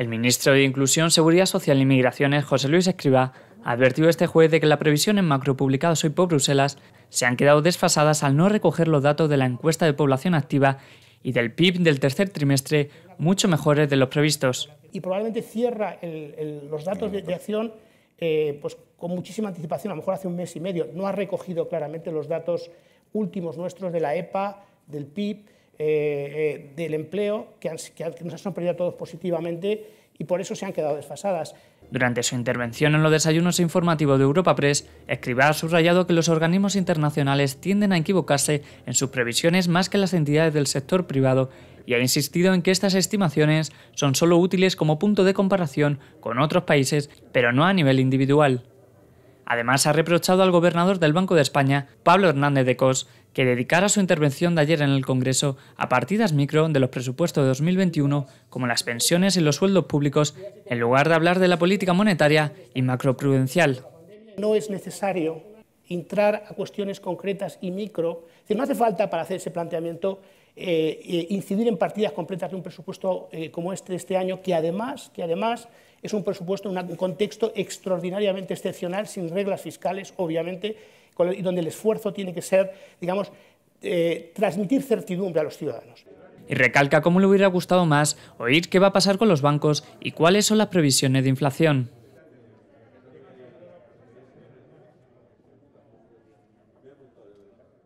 El ministro de Inclusión, Seguridad Social y Inmigraciones, José Luis Escriba, advirtió este jueves de que las previsiones publicadas hoy por Bruselas se han quedado desfasadas al no recoger los datos de la encuesta de población activa y del PIB del tercer trimestre mucho mejores de los previstos. Y probablemente cierra los datos de, acción eh, pues con muchísima anticipación, a lo mejor hace un mes y medio. No ha recogido claramente los datos últimos nuestros de la EPA, del PIB eh, eh, del empleo que, nos han sorprendido a todos positivamente y por eso se han quedado desfasadas. Durante su intervención en los desayunos informativos de Europa Press, Escribá ha subrayado que los organismos internacionales tienden a equivocarse en sus previsiones más que las entidades del sector privado y ha insistido en que estas estimaciones son solo útiles como punto de comparación con otros países, pero no a nivel individual. Además, ha reprochado al gobernador del Banco de España, Pablo Hernández de Cos, que dedicara su intervención de ayer en el Congreso a partidas micro de los presupuestos de 2021, como las pensiones y los sueldos públicos, en lugar de hablar de la política monetaria y macroprudencial. No es necesario entrar a cuestiones concretas y micro. no hace falta para hacer ese planteamiento eh, eh, incidir en partidas completas de un presupuesto eh, como este de este año, que además, que además es un presupuesto en un contexto extraordinariamente excepcional, sin reglas fiscales, obviamente, y donde el esfuerzo tiene que ser, digamos, transmitir certidumbre a los ciudadanos. Y recalca cómo le hubiera gustado más oír qué va a pasar con los bancos y cuáles son las previsiones de inflación. 해볼까요?